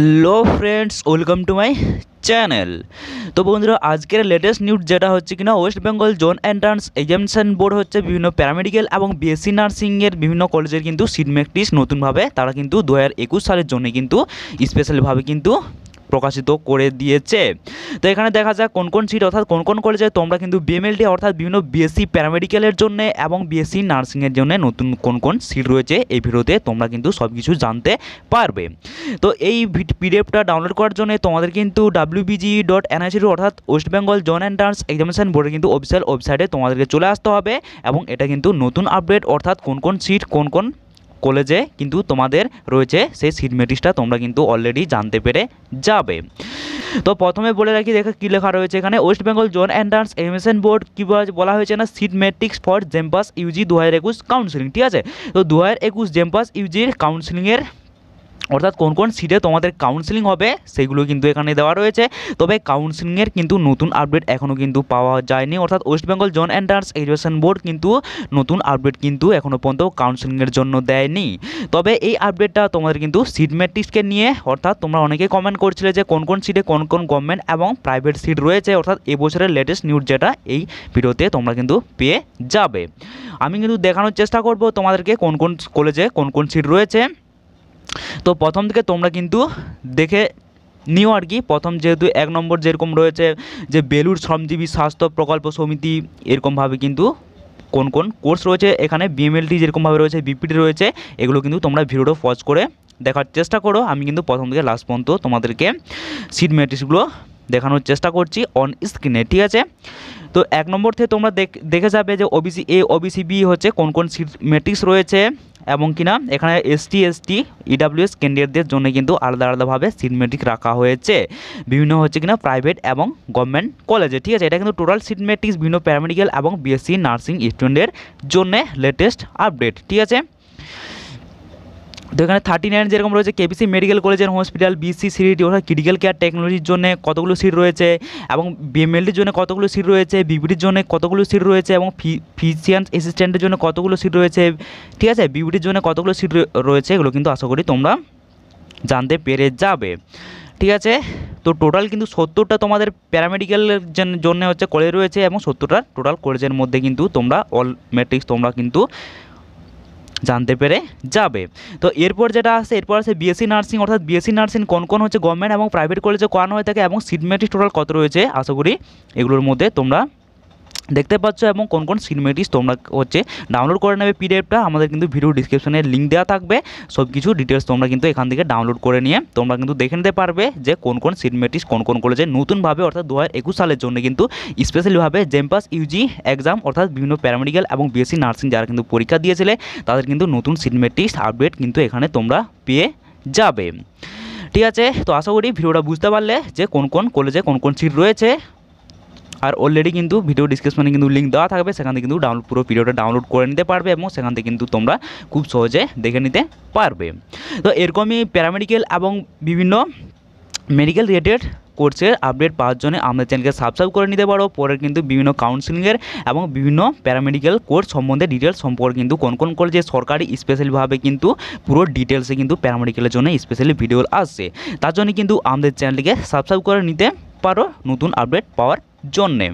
hello friends welcome to my channel তো বন্ধুরা আজকের লেটেস্ট নিউজ যেটা হচ্ছে কিনা West Bengal joint entrance examination board হচ্ছে বিভিন্ন প্যারামেডিক্যাল এবং বিএসসি নার্সিংয়ের বিভিন্ন কলেজের কিন্তু সিট মেকটিস নতুনভাবে তারা কিন্তু দু হাজার একুশ সালের জন্য কিন্তু স্পেশালভাবে কিন্তু প্রকাশিত করে দিয়েছে তো এখানে দেখা যাক কোন কোন সিট অর্থাৎ কোন কোন কলেজে তোমরা কিন্তু ডি অর্থাৎ বিভিন্ন বিএসসি প্যারামেডিক্যালের জন্য এবং বিএসসি নার্সিংয়ের জন্য নতুন কোন কোন সিট রয়েছে এই ভিডিওতে তোমরা কিন্তু সব কিছু জানতে পারবে তো এই পিডিএফটা ডাউনলোড করার জন্য তোমাদের কিন্তু ডাব্লিউবিজি ডট এনআইসির অর্থাৎ West Bengal and dance examination বোর্ডের কিন্তু অফিসিয়াল ওয়েবসাইটে তোমাদেরকে চলে আসতে হবে এবং এটা কিন্তু নতুন আপডেট অর্থাৎ কোন কোন সিট কোন কোন কলেজে কিন্তু তোমাদের রয়েছে সেই সিট তোমরা কিন্তু অলরেডি জানতে পেরে যাবে তো প্রথমে বলে রাখি দেখে কী লেখা রয়েছে এখানে West Bengal joint entrance examination board কী বলা হয়েছে না seat matrix for JENPAS UG দু হাজার একুশ কাউন্সিলিং ঠিক আছে তো দু হাজার একুশ জেম্পাস ইউজির কাউন্সিলিংয়ের অর্থাৎ কোন কোন সিটে তোমাদের কাউন্সিলিং হবে সেগুলো কিন্তু এখানে দেওয়া রয়েছে তবে কাউন্সিলিংয়ের কিন্তু নতুন আপডেট এখনও কিন্তু পাওয়া যায়নি অর্থাৎ West Bengal joint entrance education board কিন্তু নতুন আপডেট কিন্তু এখনও পর্যন্ত কাউন্সিলিংয়ের জন্য দেয়নি তবে এই আপডেটটা তোমাদের কিন্তু সিট ম্যাট্রিক্সকে নিয়ে অর্থাৎ তোমরা অনেকে কমেন্ট করছিলে যে কোন কোন সিটে কোন কোন গভর্নমেন্ট এবং প্রাইভেট সিট রয়েছে অর্থাৎ এবছরের লেটেস্ট নিউজ যেটা এই ভিডিওতে তোমরা কিন্তু পেয়ে যাবে আমি কিন্তু দেখানোর চেষ্টা করব তোমাদেরকে কোন কোন কলেজে কোন কোন সিট রয়েছে তো প্রথম থেকে তোমরা কিন্তু দেখে নিও আর কি প্রথম যেহেতু এক নম্বর যেরকম রয়েছে যে বেলুর শ্রমজীবী স্বাস্থ্য প্রকল্প সমিতি এরকমভাবে কিন্তু কোন কোন কোর্স রয়েছে এখানে বিএমএলটি যেরকমভাবে রয়েছে বিপিটি রয়েছে এগুলো কিন্তু তোমরা ভিডিওটা পজ করে দেখার চেষ্টা করো আমি কিন্তু প্রথম থেকে লাস্ট পর্যন্ত তোমাদেরকে সিট ম্যাট্রিক্সগুলো দেখানোর চেষ্টা করছি অন স্ক্রিনে ঠিক আছে তো এক নম্বর থেকে তোমরা দেখে যাবে যে ওবিসি এ ওবিসি বি হচ্ছে কোন কোন সিট ম্যাট্রিক্স রয়েছে এবং কিনা এখানে এসটি এসটি ইডাব্লিউএস ক্যান্ডিডেটদের জন্য কিন্তু আলাদা আলাদাভাবে সিট মেট্রিক রাখা হয়েছে বিভিন্ন হচ্ছে কিনা প্রাইভেট এবং গভর্নমেন্ট কলেজে ঠিক আছে এটা কিন্তু টোটাল সিট মেট্রিক্স বিভিন্ন প্যারামেডিক্যাল এবং বিএসসি নার্সিং স্টুডেন্টের জন্য লেটেস্ট আপডেট ঠিক আছে তো এখানে থার্টি নাইন যেরকম রয়েছে KPC medical college and hospital BSc CCT অর্থাৎ ক্রিটিক্যাল কেয়ার টেকনোলজির জন্য কতগুলো সিট রয়েছে এবং বিএমএলটির জন্য কতগুলো সিট রয়েছে বিবিটির জন্য কতগুলো সিট রয়েছে এবং ফিজিয়ান অ্যাসিস্ট্যান্টের জন্য কতগুলো সিট রয়েছে ঠিক আছে বিবিটির জন্য কতগুলো সিট রয়েছে এগুলো কিন্তু আশা করি তোমরা জানতে পেরে যাবে ঠিক আছে তো টোটাল কিন্তু সত্তরটা তোমাদের প্যারামেডিক্যালের জন্য হচ্ছে কলেজ রয়েছে এবং সত্তরটা টোটাল কলেজের মধ্যে কিন্তু তোমরা অল ম্যাট্রিক্স তোমরা কিন্তু জানতে পেরে যাবে তো এরপর যেটা আছে এরপর আছে বিএসসি নার্সিং অর্থাৎ বিএসসি নার্সিং কোন কোন হচ্ছে গভর্নমেন্ট এবং প্রাইভেট কলেজে করানো হয়ে থাকে এবং সিটমেটিক টোটাল কত রয়েছে আশা করি এগুলোর মধ্যে তোমরা দেখতে পাচ্ছ এবং কোন কোন সিনেমেটিস তোমরা হচ্ছে ডাউনলোড করে নেবে পিডিএফটা আমাদের কিন্তু ভিডিও ডিসক্রিপশনে লিঙ্ক দেওয়া থাকবে সব কিছু ডিটেলস তোমরা কিন্তু এখান থেকে ডাউনলোড করে নিয়ে তোমরা কিন্তু দেখে নিতে পারবে যে কোন কোন সিনেমেটিস কোন কোন কলেজে নতুনভাবে অর্থাৎ দু হাজার সালের জন্য কিন্তু স্পেশালিভাবে জেমপাস ইউজি এক্সাম অর্থাৎ বিভিন্ন প্যারামেডিক্যাল এবং বিএসসি নার্সিং যারা কিন্তু পরীক্ষা দিয়েছিলে তাদের কিন্তু নতুন সিনেমেটিস আপডেট কিন্তু এখানে তোমরা পেয়ে যাবে ঠিক আছে তো আশা করি ভিডিওটা বুঝতে পারলে যে কোন কোন কলেজে কোন কোন সিট রয়েছে আর অলরেডি কিন্তু ভিডিও ডিসক্রিপশনে কিন্তু লিঙ্ক দেওয়া থাকবে সেখান থেকে কিন্তু ডাউনলোড পুরো ভিডিওটা ডাউনলোড করে নিতে পারবে এবং সেখান থেকে কিন্তু তোমরা খুব সহজে দেখে নিতে পারবে তো এরকমই প্যারামেডিক্যাল এবং বিভিন্ন মেডিকেল রিলেটেড কোর্সের আপডেট পাওয়ার জন্য আমাদের চ্যানেলকে সাবস্ক্রাইব করে নিতে পারো পরে কিন্তু বিভিন্ন কাউন্সিলিংয়ের এবং বিভিন্ন প্যারামেডিক্যাল কোর্স সম্বন্ধে ডিটেলস সম্পর্কে কিন্তু কোন কোন কলেজে সরকারি স্পেশালিভাবে কিন্তু পুরো ডিটেলসে কিন্তু প্যারামেডিক্যালের জন্য স্পেশালি ভিডিও আসছে তার জন্য কিন্তু আমাদের চ্যানেলকে সাবস্ক্রাইব করে নিতে পারো নতুন আপডেট পাওয়ার জন্যে